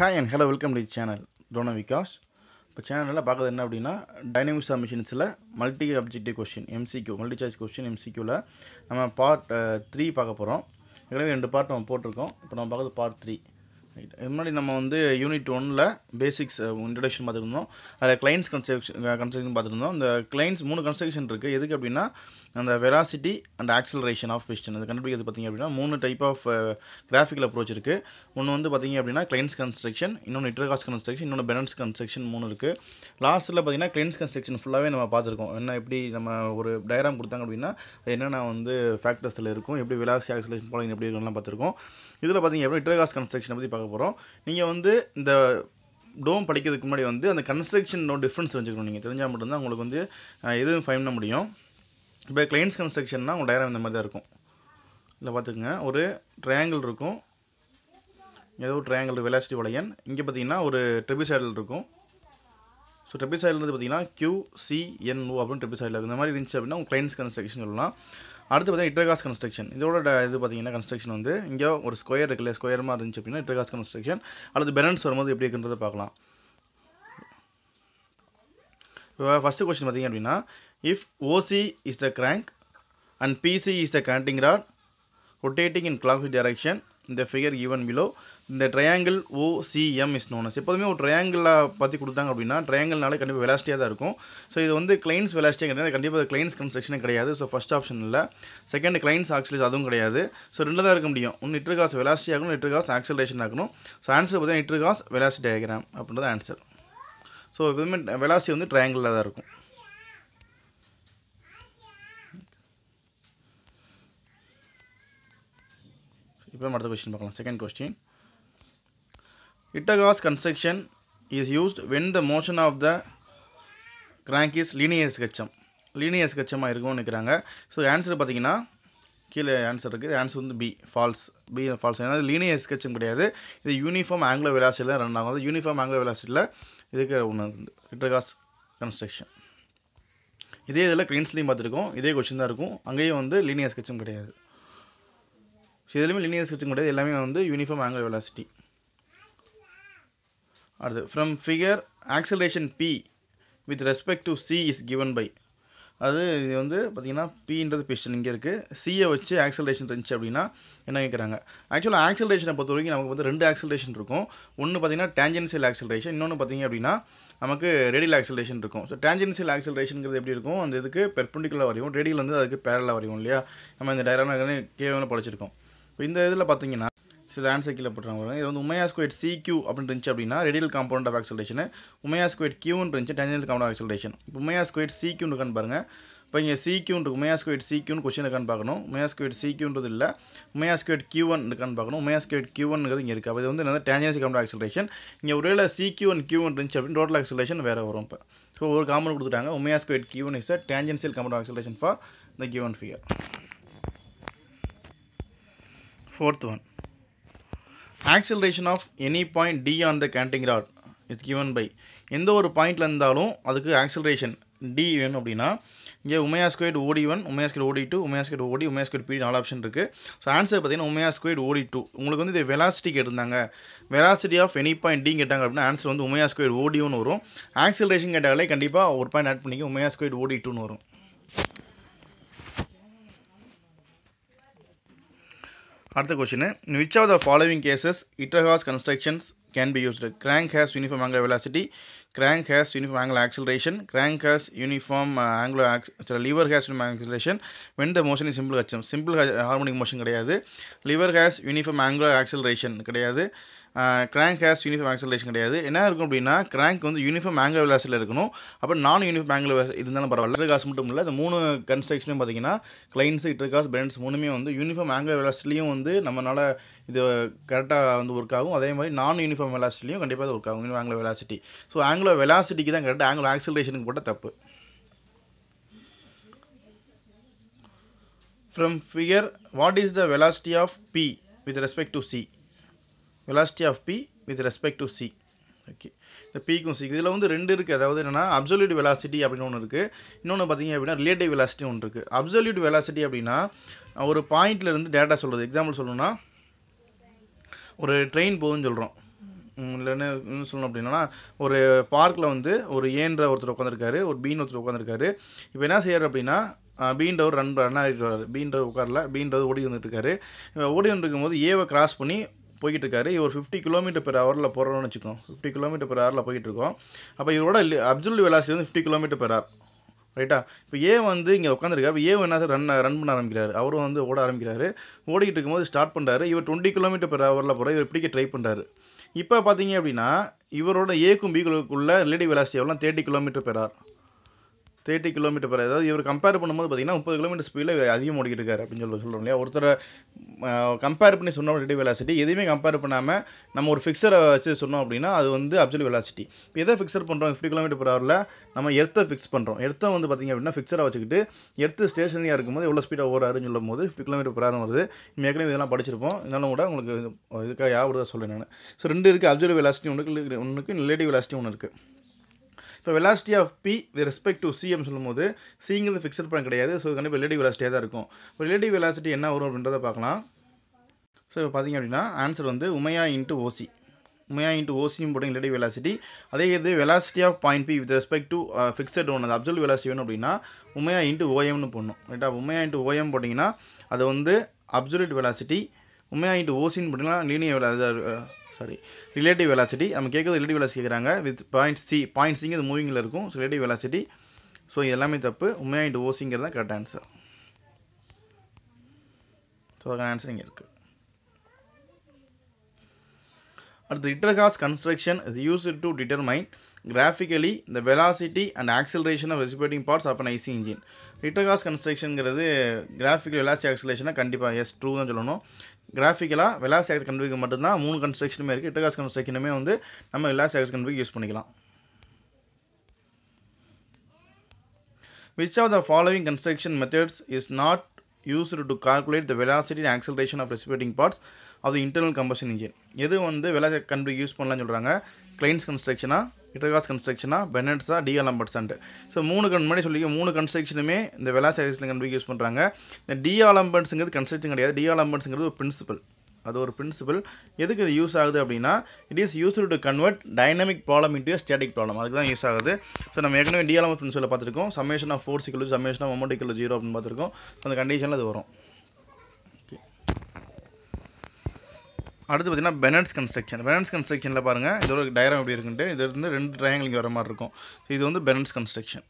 Hi and hello welcome to channel டோனா விகாஸ் இப்போ சேனலில் பார்க்குறது என்ன அப்படின்னா டைனமிக்ஸ் ஆஃப் மிஷின்ஸில் multi objective question MCQ multi choice question எம்சிக்யூவில் நம்ம பார்ட் த்ரீ uh, பார்க்க போகிறோம் ஏற்கனவே ரெண்டு பார்ட் நம்ம போட்டிருக்கோம் இப்போ நம்ம பார்க்குறது பார்ட் த்ரீ ரைட் இது மாதிரி நம்ம வந்து யூனிட் ஒனில் பேசிக்ஸ் இன்ட்ரடக்ஷன் பார்த்துருந்தோம் அதில் கிளைண்ட்ஸ் கன்ஸ்ட்ரக்ஷன் கன்ஸ்ட்ரக்ஷன் பார்த்துருந்தோம் அந்த கிளைண்ட்ஸ் மூணு கன்ஸ்ட்ரக்ஷன் இருக்குது எதுக்கு அப்படின்னா அந்த velocity and acceleration of piston அது கண்டுபிடிக்கிறது பார்த்திங்க அப்படின்னா மூணு டைப் ஆஃப் கிராஃபிக்கல் அப்ரோச் இருக்குது ஒன்று வந்து பார்த்திங்க அப்படின்னா கிளைண்ட்ஸ் கன்ஸ்ட்ரக்ஷன் இன்னொன்று இட்ரகாஸ் கன்ஸ்ட்ரக்ஷன் இன்னொன்று பெனன்ஸ் கன்ஸ்ட்ரக்ஷன் மூணு இருக்குது லாஸ்ட்டில் பார்த்திங்கன்னா கிளைண்ட்ஸ் கன்ஸ்ட்ரக்ஷன் ஃபுல்லாகவே நம்ம பார்த்துருக்கோம் என்ன எப்படி நம்ம ஒரு டயராம் கொடுத்தாங்க அப்படின்னா அது என்னென்ன வந்து ஃபேக்டர்ஸில் இருக்கும் எப்படி வெலாசி ஆக்சலேஷன் ஃபாலோயிங் எப்படி இருக்கும்லாம் பார்த்துருக்கோம் இதில் பார்த்திங்க அப்படின்னா இட்ரகாஸ் கன்ஸ்ட்ரக்ஷன் பற்றி பார்க்க போகிறோம் நீங்கள் வந்து இந்த டோம் படிக்கிறதுக்கு முன்னாடி வந்து அந்த கன்ஸ்ட்ரக்ஷனோட டிஃப்ரென்ஸ் தெரிஞ்சுக்கணும் நீங்கள் தெரிஞ்சால் மட்டும்தான் உங்களுக்கு வந்து எதுவும் ஃபைன் பண்ண முடியும் இப்போ கிளைன்ஸ் கன்ஸ்ட்ரக்ஷன்னா உங்கள் டயரம் இந்த மாதிரி தான் இருக்கும் இல்லை பார்த்துக்குங்க ஒரு ட்ரையாங்கிள் இருக்கும் ஏதோ ஒரு ட்ரையாங்கிள் வெலாசிட்டி வளையன் இங்கே பார்த்தீங்கன்னா ஒரு ட்ரிபிசைடல் இருக்கும் ஸோ ட்ரிபிசைடில் வந்து பார்த்தீங்கன்னா சிஎன்ஓ அப்படின்னு ட்ரிபிசைடில் இருக்குது இந்த மாதிரி இருந்துச்சு அப்படின்னா உங்கள் கிளைன்ஸ் கன்ஸ்ட்ரக்ஷன் சொல்லலாம் அடுத்து பார்த்தீங்கன்னா இட்ரகாஸ் கன்ஸ்ட்ரக்ஷன் இதோட இது பார்த்தீங்கன்னா கன்ஸ்ட்ரக்ஷன் வந்து இங்கே ஒரு ஸ்கொயர் இருக்குல்ல ஸ்கொயர் மாதிரி இருந்துச்சு அப்படின்னா இட்ரகாஸ் கன்ஸ்ட்ரக்ஷன் அல்லது பெனன்ஸ் வரும்போது எப்படி இருக்குன்றதை பார்க்கலாம் இப்போ ஃபஸ்ட்டு கொஸ்டின் பார்த்தீங்க அப்படின்னா if OC is the crank and PC is the connecting rod rotating in clock direction இந்த ஃபிகர் ஈவன் பிலோ இந்த ட்ரையாங்கிள் ஓசிஎம் இஸ் நோனஸ் எப்போதுமே ஒரு ட்ரையாங்கிளை பற்றி கொடுத்தாங்க அப்படின்னா ட்ரையாங்கிள்னாலே கண்டிப்பாக வெலாஸ்டியாக தான் இருக்கும் ஸோ இது வந்து கிளைன்ஸ் வெலாஸ்டியாக கிடையாது கண்டிப்பாக கிளைன்ஸ் கன்ஸ்ட்ரக்ஷனே கிடையாது ஸோ ஃபஸ்ட் ஆப்ஷன் இல்லை செகண்ட் கிளைன்ஸ் ஆக்சிலேஸ் அதுவும் கிடையாது ஸோ ரெண்டு தான் இருக்க முடியும் ஒன்று நிட்ருகாஸ் வெலாஸ்டி ஆகணும் காஸ் ஆக்சிலேஷன் ஆகணும் ஸோ ஆன்சர் பார்த்தீங்கன்னா காஸ் வெலாஸ்டி டயக்ராம் அப்படின்றது ஆன்சர் ஸோ எப்போதுமே வெலாஸ்டி வந்து ட்ரையாங்கிளில் தான் இருக்கும் இப்போ அடுத்த கொஸ்டின் பார்க்கலாம் second question Ritterhaus construction is used when the motion of the crank is linear sketchum. linear sketchum இருக்கும்னு நிற்கிறாங்க ஸோ ஆன்சர் பார்த்தீங்கன்னா கீழே ஆன்சர் இருக்குது ஆன்சர் வந்து பி ஃபால்ஸ் பி ஃபால்ஸ் ஏன்னா லீனியர் ஸ்கெட்சும் கிடையாது இது யூனிஃபார்ம் ஆங்கிலோ வெலாசிட்டியில் ரன் ஆகும் யூனிஃபார்ம் ஆங்கிலோ வெலாசிட்டியில் இதுக்கு ஒன்று இட்டகாஸ் கன்ஸ்ட்ரக்ஷன் இதே இதில் க்ரீன்ஸ்லேயும் பார்த்துருக்கோம் இதே கொஷின் தான் இருக்கும் அங்கேயும் வந்து லீனியர் ஸ்கெட்சும் கிடையாது ஸோ இதுலேயுமே லீனியர் ஸ்கெட்சும் கிடையாது எல்லாமே வந்து யூனிஃபார்ம் ஆங்கிலோ விளாசிட்டி அடுத்து from figure acceleration P with respect to C is given by அது இது வந்து பார்த்திங்கன்னா பீன்றது பிஸ்டன் இங்கே இருக்குது சியை வச்சு ஆக்சலேஷன் இருந்துச்சு அப்படின்னா என்ன கேட்குறாங்க ஆக்சுவலாக ஆக்சலேஷனை பொறுத்த வரைக்கும் நமக்கு வந்து ரெண்டு ஆக்சலேஷன் இருக்கும் ஒன்று பார்த்திங்கன்னா டேஞ்சென்சியல் ஆக்சலேஷன் இன்னொன்று பார்த்திங்க அப்படின்னா நமக்கு ரேடியல் ஆக்சலேஷன் இருக்கும் ஸோ டேஞ்சென்சியல் ஆக்சலேஷனுங்கிறது எப்படி இருக்கும் அந்த இதுக்கு பெர்பண்டிகுலர் வரையும் ரெடியில் வந்து அதுக்கு பேரலாக வரையும் இல்லையா நம்ம இந்த டைரெக்டாக கேவலம் படிச்சிருக்கோம் இப்போ இந்த இதில் பார்த்திங்கன்னா சில ஆன்சர் கீழே போட்டுறாங்க இது வந்து உமையா ஸ்கொயர் சி கியூ அப்படின்னு இருந்துச்சு அப்படின்னா radial component of acceleration omega square கியூன்னு இருந்துச்சு டேஞ்சல் காம்பவுண்ட் ஆக்சலேஷன் இப்போ உமையா ஸ்கொயர் சி கியூன்னு இருக்கான்னு பாருங்கள் இப்போ இங்கே சிக்யூன் இருக்கு உமையா சி சிக்யூன்னு கொஸ்டின் இருக்கான்னு பார்க்கணும் உமையா சி கியூன்றது இல்லை உமையா ஸ்கொயர் கியூ ஒன் இருக்கான்னு பார்க்கணும் உமையா ஸ்கொயர் கியூ ஒன்ங்கிறது இங்கே இருக்குது அது வந்து என்ன டேஞ்சன்சி காம்பவுண்ட் ஆக்சலேஷன் இங்கே C Q one Q one இருந்துச்சு அப்படின்னு டோட்டல் ஆக்சலேஷன் வேறு வரும் இப்போ ஸோ ஒரு காமன் கொடுத்துட்டாங்க omega square Q one is a tangential component acceleration for the Q one figure fourth one acceleration of any point D on the connecting rod it's given by எந்த ஒரு பாயிண்டில் இருந்தாலும் அதுக்கு ஆக்சிலரேஷன் டி வேணும் அப்படின்னா இங்கே omega square OD one omega square OD two omega square OD omega square பிடி நாலு ஆப்ஷன் இருக்குது ஸோ ஆன்சர் பார்த்தீங்கன்னா உமையா ஸ்கொயர் ஓடி டூ உங்களுக்கு வந்து இது வெலாசிட்டி கேட்டிருந்தாங்க velocity of any point D கேட்டாங்க அப்படின்னா ஆன்சர் வந்து உமையா ஸ்கொயர் ஓடி ஒன்று வரும் ஆக்சிலரேஷன் கேட்டாலே கண்டிப்பாக ஒரு பாயிண்ட் ஆட் பண்ணிக்க உமையா ஸ்கொயர் ஓடி டூன்னு வரும் அடுத்த question which of the following cases Ritterhaus constructions can be used crank has uniform angular velocity crank has uniform angular acceleration crank has uniform angular ax lever has uniform acceleration when the motion simple ஹச்சம் simple harmonic motion கிடையாது lever has uniform angular acceleration கிடையாது crank has uniform acceleration கிடையாது என்ன இருக்கும் அப்படின்னா crank வந்து uniform angle விலாசில் இருக்கணும் அப்போ நான் யூனிஃபார்ம் ஆங்கிள் விலாஸ் இருந்தாலும் பரவாயில்ல காசு மட்டும் இல்லை இந்த மூணு கன்ஸ்ட்ரக்ஷனும் பார்த்தீங்கன்னா கிளைன்ஸ் இட்ரிகாஸ் பிரெண்ட்ஸ் மூணுமே வந்து யூனிஃபார்ம் ஆங்கிள் விலாசிலையும் வந்து நம்மளால் இது கரெக்டாக வந்து ஒர்க் ஆகும் அதே மாதிரி நான் யூனிஃபார்ம் வெலாசிட்டிலையும் கண்டிப்பாக ஒர்க் ஆகும் யூனிஃபார்ம் விளாசிட்டி ஸோ ஆங்கிலோ வெலாசிட்டிக்கு தான் கரெக்டாக ஆங்கிலோ ஆக்சிலரேஷனுக்கு போட்ட தப்பு from figure what is the velocity of B with respect to C velocity of B with respect to C okay இந்த பிக்கும் சிக்கு இதில் வந்து ரெண்டு இருக்குது அதாவது என்னன்னா அப்சல்யூட் வெலாசிட்டி அப்படின்னு ஒன்று இருக்குது இன்னொன்று பார்த்தீங்க அப்படின்னா ரிலேட்டிவ் வெலாசிட்டி ஒன்று இருக்குது அப்சல்யூட் வெலாசிட்டி அப்படின்னா ஒரு பாயிண்ட்லேருந்து டேட்டா சொல்கிறது எக்ஸாம்பிள் சொல்லணும்னா ஒரு ட்ரெயின் போகுதுன்னு சொல்கிறோம் என்ன சொல்லணும் அப்படின்னா ஒரு பார்க்கில் வந்து ஒரு ஏன்ற ஒருத்தர் உட்காந்துருக்காரு ஒரு பீன் ஒருத்தர் உட்காந்துருக்காரு இப்போ என்ன செய்கிறார் அப்படின்னா பீன்ற ஒரு ரன் ரன் ஆகிட்டு வர்றாரு பீன்ற உட்காரல பீன்றவர் ஓடி வந்துட்டுருக்காரு ஓடி வந்துருக்கும் போது ஏவை கிராஸ் பண்ணி போய்கிட்டு இருக்காரு இவர் ஃபிஃப்டி கிலோமீட்டர் பெர் ஹவரில் போகிறோன்னு வச்சுக்கோம் ஃபிஃப்டி கிலோமீட்டர் பெர் ஹவரில் போய்கிட்டு இருக்கோம் அப்போ இவரோட அப்சல்யூட் வெலாசிட்டி வந்து ஃபிஃப்டி கிலோமீட்டர் பெர் ஹவர் ரைட்டா இப்போ ஏ வந்து இங்கே உட்காந்துருக்காரு இப்போ ஏ என்ன ரன் ரன் பண்ண ஆரம்பிக்கிறாரு அவரும் வந்து ஓட ஆரம்பிக்கிறாரு ஓடிக்கிட்டு இருக்கும்போது ஸ்டார்ட் பண்ணுறாரு இவர் டுவெண்ட்டி கிலோமீட்டர் பெர் ஹவரில் போகிற இவர் பிடிக்க ட்ரை பண்ணுறாரு இப்போ பார்த்தீங்க அப்படின்னா இவரோட ஏக்கும் பிக்குள்ள ரிலேட்டிவ் வெலாசிட்டி எவ்வளோ thirty kilometre per hour thirty kilometre per அதாவது இவர் கம்பேர் பண்ணும்போது பார்த்தீங்கன்னா முப்பது கிலோமீட்டர் ஸ்பீடில் இவர் அதிகம் ஓடிக்கிட்டு இருக்காரு அப்படின்னு சொல்லி சொல்கிறோம் இல்லையா ஒருத்தர் கம்பேர் பண்ணி சொன்னோம் ரெடி வெலாசிட்டி எதுவுமே கம்பேர் பண்ணாமல் நம்ம ஒரு ஃபிக்ஸரை வச்சு சொன்னோம் அப்படின்னா அது வந்து அப்சல் வெலாசிட்டி இப்போ எதை ஃபிக்ஸர் பண்ணுறோம் ஃபிஃப்டி கிலோமீட்டர் பர் ஹவரில் நம்ம எர்த்தை ஃபிக்ஸ் பண்ணுறோம் எர்த்தை வந்து பார்த்திங்க அப்படின்னா ஃபிக்ஸராக வச்சுக்கிட்டு எர்த்து ஸ்டேஷனியாக இருக்கும்போது எவ்வளோ ஸ்பீடாக ஓடாருன்னு சொல்லும் போது ஃபிஃப்டி கிலோமீட்டர் பர் ஹவர் வருது நம்ம ஏற்கனவே இதெல்லாம் படிச்சிருப்போம் இதனால் கூட உங்களுக்கு இதுக்காக யாவது தான் நான் ஸோ ரெண்டு இருக்குது அப்சல் வெலாசிட்டி ஒன்றுக்கு ஒன்றுக்கு ரிலேட்டிவ் வெலாசிட்டி ஒன்று இருக்குது இப்போ velocity of B with respect to CM சொல்லும்போது சிங்கிறது ஃபிக்ஸட் பண்ண கிடையாது ஸோ கண்டிப்பாக ரிலேட்டிவ் வெலாசிட்டியாக தான் இருக்கும் இப்போ ரிலேட்டிவ் வெலாசிட்டி என்ன வரும் அப்படின்றத பார்க்கலாம் ஸோ இப்போ பார்த்திங்க அப்படின்னா ஆன்சர் வந்து உமையா இன்ட்டு ஓசி உமையா இன்ட்டு ஓசியும் போட்டு ரிலேட்டிவ் வெலாசிட்டி அதே இது velocity of point P with respect to fixed ஒன்று அது அப்சல் வெலாசிட்டி வேணும் அப்படின்னா உமையா இன்ட்டு ஓஎம்னு போடணும் ரைட்டா உமையா இன்ட்டு ஓஎம் போட்டிங்கன்னா அது வந்து அப்சல்யூட் வெலாசிட்டி உமையா இன்ட்டு ஓசின்னு போட்டிங்கன்னா லீனியர் சாரி ரிலேட்டிவ் வெலாசிட்டி நம்ம கேட்குறது ரிலேட்டிவ் வெலாசிட்டி கேட்குறாங்க வித் பாயிண்ட் சி பாயிண்ட் சிங்கிறது மூவிங்கில் இருக்கும் ஸோ ரிலேட்டிவ் வெலாசிட்டி ஸோ இது எல்லாமே தப்பு உண்மையாக இன்ட்டு ஓசிங்கிறது தான் கரெக்ட் ஆன்சர் ஸோ அதுக்கான ஆன்சர் இங்கே இருக்குது அடுத்து இட்டர்காஸ் கன்ஸ்ட்ரக்ஷன் இது யூஸ் டு டிட்டர்மைன் கிராஃபிக்கலி இந்த velocity and acceleration of reciprocating parts of an IC engine Ritterhaus கன்ஸ்ட்ரக்ஷனுங்கிறது கிராஃபிக்கல் வெலாசி ஆக்சிலேஷனாக கண்டிப்பாக எஸ் ட்ரூ தான் சொல்லணும் கிராஃபிக்கலாக வெலாசி ஆக்ஸ் கன்விக்கு மட்டும்தான் மூணு கன்ஸ்ட்ரக்ஷனுமே இருக்குது ரிட்டகாஸ் கன்ஸ்ட்ரக்ஷனுமே வந்து நம்ம வெலாசி ஆக்ஸ் கன்விக்கு யூஸ் பண்ணிக்கலாம் Which of the following construction methods is not used to calculate the velocity and acceleration of reciprocating parts of the internal combustion engine? எது வந்து velocity கண்டு யூஸ் பண்ணலாம்னு சொல்கிறாங்க கிளைன்ஸ் கன்ஸ்ட்ரக்ஷனாக இட்ரகாஸ் கன்ஸ்ட்ரக்ஷனாக பெனட்ஸாக டிஎல் அம்பட்ஸான்ட்டு ஸோ மூணு கண் முன்னாடி சொல்லி மூணு கன்ஸ்ட்ரக்ஷனுமே இந்த வெலாசைஸ்ல கண்டுபிடிக்க யூஸ் பண்ணுறாங்க இந்த டிஆல் அம்பர்ட்ஸுங்கிறது கன்ஸ்ட்ரக்ஷன் கிடையாது டிஆல் அம்பர்ட்ஸுங்கிறது ஒரு பிரின்சிபல் அது ஒரு பிரின்சிபல் எதுக்கு இது யூஸ் ஆகுது அப்படின்னா it is used to convert dynamic problem into static problem அதுக்கு தான் யூஸ் ஆகுது ஸோ நம்ம ஏற்கனவே டிஎல்எம்எஸ் பிரின்சிபல் பார்த்துருக்கோம் சமேஷன் ஆஃப் ஃபோர் சிக்கல் சமேஷன் ஆஃப் மொமெண்ட் ஜீரோ அப்படின்னு பார்த்துருக்கோம் அந்த கண்டிஷனில் அது வரும் அடுத்து பார்த்திங்கன்னா பெனட்ஸ் கன்ஸ்ட்ரக்ஷன் பெனட்ஸ் கன்ஸ்ட்ரக்ஷனில் பாருங்கள் இதோட டயரம் எப்படி இருக்குன்ட்டு இது இருந்து ரெண்டு ட்ரையாங்கிள் வர மாதிரி இருக்கும் இது வந்து Bennett's construction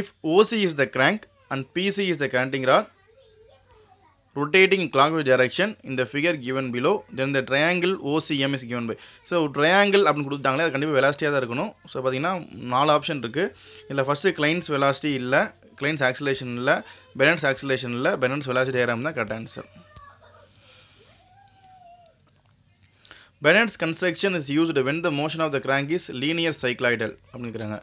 if OC is the crank and PC is the connecting rod rotating in clockwise direction இந்த figure given below then the triangle OCM is given by so triangle அப்படின்னு கொடுத்துட்டாங்களே அது கண்டிப்பாக வெலாசிட்டியாக தான் இருக்கணும் ஸோ பார்த்திங்கன்னா நாலு ஆப்ஷன் இருக்குது இல்லை ஃபஸ்ட்டு கிளைன்ஸ் வெலாசிட்டி இல்லை கிளைன்ஸ் ஆக்சிலேஷன் இல்லை பெனன்ஸ் ஆக்சிலேஷன் இல்லை பெனன்ஸ் வெலாசிட்டி ஏறாமல் தான் correct answer Bennett's construction is used when the motion of the crank is linear cycloidal அப்படிங்கிறாங்க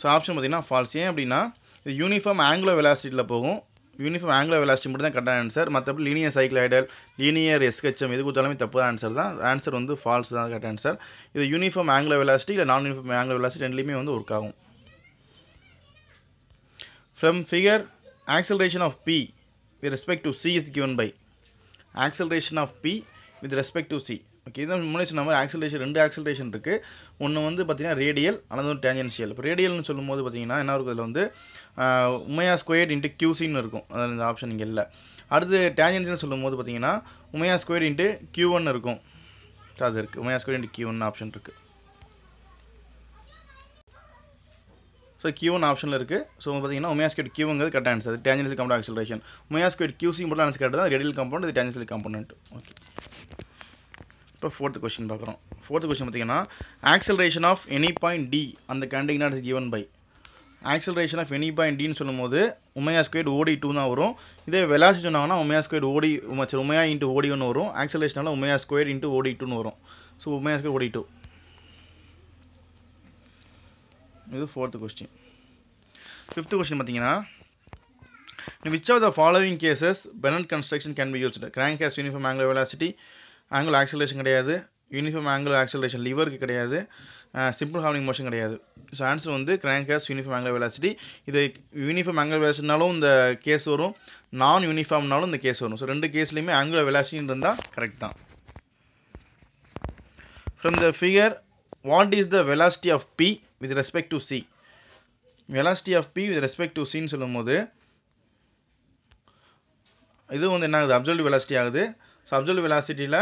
ஸோ ஆப்ஷன் பார்த்தீங்கன்னா ஃபால்ஸ் ஏன் அப்படின்னா இது யூனிஃபார்ம் ஆங்குலோ வெலாசிட்டியில் போகும் யூனிஃபார்ம் ஆங்குலோ வெலாசிட்டி மட்டும் தான் கரெக்டான ஆன்சர் மற்றபடி லீனியர் சைக்கிளைடல் லீனியர் எஸ்கெச்சம் எது கொடுத்தாலுமே தப்பு தான் ஆன்சர் தான் ஆன்சர் வந்து ஃபால்ஸ் தான் கரெக்ட் ஆன்சர் இது யூனிஃபார்ம் ஆங்குலோ வெலாசிட்டி இல்லை நான் யூனிஃபார்ம் ஆங்குலோ வெலாசிட்டி ரெண்டுலேயுமே வந்து ஒர்க் ஆகும் from figure acceleration of p with respect to c is given by acceleration of p with respect to c okay இதான் முன்னாடி சொன்ன மாதிரி ரெண்டு ஆக்சிலேஷன் இருக்குது ஒன்று வந்து பார்த்திங்கன்னா ரேடியல் அல்லது ஒரு இப்போ ரேடியல்னு சொல்லும்போது பார்த்திங்கன்னா என்ன இருக்கும் இதில் வந்து உமையா ஸ்கொயர் இன்ட்டு கியூசின்னு இருக்கும் அதில் இந்த ஆப்ஷன் இங்கே இல்லை அடுத்து டேஞ்சன்ஷியல் சொல்லும்போது பார்த்தீங்கன்னா omega square into Q one இருக்கும் அது இருக்குது omega square into Q one option இருக்குது ஸோ கியூன் ஆப்ஷனில் இருக்குது ஸோ பார்த்தீங்கன்னா ஒமியாஸ்கேட் கியூங்கிறது correct answer tangential component acceleration omega square QC மட்டும் ஆன்சர் கரெக்ட் தான் ரெடியல் கம்பௌண்ட் இது கம்பௌண்ட் ஓகே இப்போ ஃபோர்த்து கொஸ்டின் பார்க்குறோம் ஃபோர்த்து கொஸ்டின் பார்த்தீங்கன்னா acceleration of any point D அந்த connecting is given by acceleration of any point டின்னு சொல்லும்போது உமையா ஸ்கொயர் ஓடி டூ தான் வரும் இதே வெலாசி சொன்னாங்கன்னா உமையா ஸ்கொயர் ஓடி உமையா இன்ட்டு ஓடி ஒன்று வரும் ஆக்சிலரேஷனால் உமையா ஸ்கொயர் இன்ட்டு ஓடி டூன்னு வரும் ஸோ உமையா ஸ்கொயர் ஓடி டூ இது ஃபோர்த்து கொஸ்டின் ஃபிஃப்த்து கொஸ்டின் பார்த்தீங்கன்னா which of the following cases Bennett construction can be used crank case uniform angle velocity angle acceleration கிடையாது uniform angle acceleration லிவருக்கு கிடையாது simple harmonic motion கிடையாது so answer வந்து crank case uniform angle velocity இது uniform angle வெலாசிட்டினாலும் இந்த case வரும் நான் யூனிஃபார்ம்னாலும் இந்த கேஸ் வரும் ஸோ ரெண்டு கேஸ்லையுமே ஆங்கிள் வெலாசிட்டின்னு இருந்தால் கரெக்ட் தான் from the figure what is the velocity of B with respect to C velocity of B with respect to சின்னு சொல்லும்போது இது வந்து என்ன ஆகுது அப்சல்ட் வெலாசிட்டி ஆகுது ஸோ அப்சல்ட் வெலாசிட்டியில்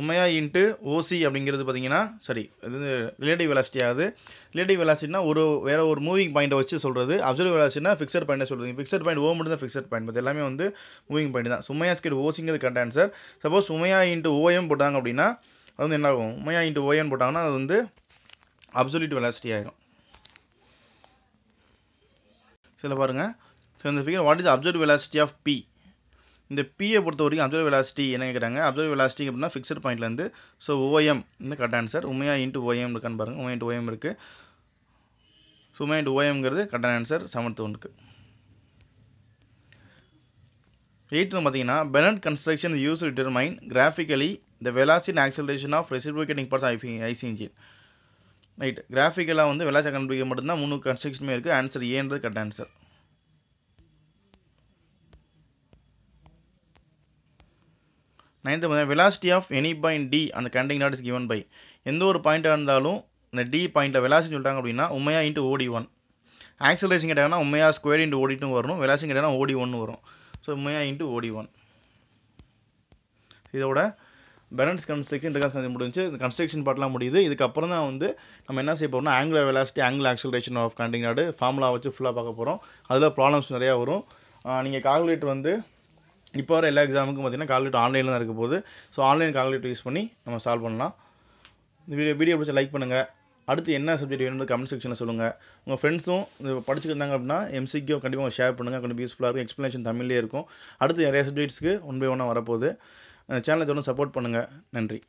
உண்மையாக இன்ட்டு ஓசி அப்படிங்கிறது பார்த்தீங்கன்னா சரி இது ரிலேட்டிவ் வெலாசிட்டி ஆகுது ரிலேட்டிவ் வெலாசிட்டினா ஒரு வேறு ஒரு மூவிங் பாயிண்ட்டை வச்சு சொல்கிறது அப்சர்வ் வெலாசிட்டினா ஃபிக்ஸட் பாயிண்ட்டை சொல்கிறது ஃபிக்ஸட் பாயிண்ட் ஓ மட்டும் தான் ஃபிக்ஸட் பாயிண்ட் பட் எல்லாமே வந்து மூவிங் பாயிண்ட் தான் சுமையா ஸ்கேட் ஓசிங்கிறது கரெக்ட் ஆன்சர் சப்போஸ் உமையா இன்ட்டு ஓஎம் போட்டாங்க அப்படின்னா அது வந்து என்ன ஆகும் உமையா இன்ட்டு ஓஎம் போட்டாங்கன்னா அது வந்து அப்சல்யூட் வெலாசிட்டி ஆகிடும் சில பாருங்கள் ஸோ இந்த figure what is observe velocity of B இந்த பியை பொறுத்த வரைக்கும் அப்சர்வ் வெலாசிட்டி என்ன கேட்குறாங்க அப்சர்வ் வெலாசிட்டி அப்படின்னா ஃபிக்ஸட் பாயிண்ட்லேருந்து ஸோ ஓஎம் இந்த கரெக்ட் ஆன்சர் உமையா இன்ட்டு ஓஎம் இருக்கான்னு பாருங்கள் உமையா இன்ட்டு ஓஎம் இருக்குது ஸோ உமையா இன்ட்டு ஓஎம்ங்கிறது கரெக்டான ஆன்சர் செவன்த் ஒன்றுக்கு எயிட்டில் பார்த்தீங்கன்னா Bennett construction use determine graphically the velocity and acceleration of reciprocating parts IC engine right கிராஃபிக்கலாக வந்து வெள்ளாச்சா கண்டுபிடிக்க மட்டும்தான் மூணு கன்ஸ்ட்ரக்ஷனுமே இருக்குது ஆன்சர் ஏன்றது கரெக்ட் ஆன்சர் நைன்த்து பார்த்தீங்கன்னா velocity of any point D அந்த connecting rod is given by எந்த ஒரு பாயிண்ட்டாக இருந்தாலும் இந்த டி பாயிண்ட்டில் வெலாசிட்டி சொல்லிட்டாங்க அப்படின்னா உமையா இன்ட்டு ஓடி ஒன் ஆக்சலேஷன் கேட்டாங்கன்னா உமையா ஸ்கொயர் இன்ட்டு ஓடிட்டும் வரணும் வெலாசிட்டி கேட்டாங்கன்னா ஓடி ஒன்று வரும் ஸோ உமையா இன்ட்டு ஓடி ஒன் இதோட பேலன்ஸ் கன்ஸ்ட்ரக்ஷன் ரிகாஸ் முடிஞ்சு இந்த கன்ஸ்ட்ரக்ஷன் பாட்டெலாம் முடியுது இதுக்கப்புறம் தான் வந்து நம்ம என்ன செய்ய போகிறோம்னா angle velocity angle acceleration of connecting நாடு ஃபார்முலா வச்சு ஃபுல்லாக பார்க்க போகிறோம் அதில் ப்ராப்ளம்ஸ் நிறையா வரும் நீங்கள் கால்குலேட் வந்து இப்போ வர எல்லா எக்ஸாமுக்கும் பார்த்திங்கன்னா கால்குலேட் ஆன்லைனில் தான் இருக்க போகுது ஸோ ஆன்லைன் கால்குலேட்டர் யூஸ் பண்ணி நம்ம சால்வ் பண்ணலாம் இந்த வீடியோ வீடியோ பிடிச்ச லைக் பண்ணுங்கள் அடுத்து என்ன சப்ஜெக்ட் வேணும்னு கமெண்ட் செக்ஷனில் சொல்லுங்கள் உங்கள் ஃப்ரெண்ட்ஸும் படிச்சுருந்தாங்க அப்படின்னா எம்சிக்கு கண்டிப்பாக ஷேர் பண்ணுங்கள் கொஞ்சம் யூஸ்ஃபுல்லாக இருக்கும் எக்ஸ்ப்ளனேஷன் தமிழ்லேயே இருக்கும் அடுத்து நிறைய சப்ஜெக்ட்ஸ்க்கு ஒன் பை ஒன்னாக வரப்போகுது சேனலை தொடர்ந்து சப்போர்ட் பண்ணுங்கள் நன்றி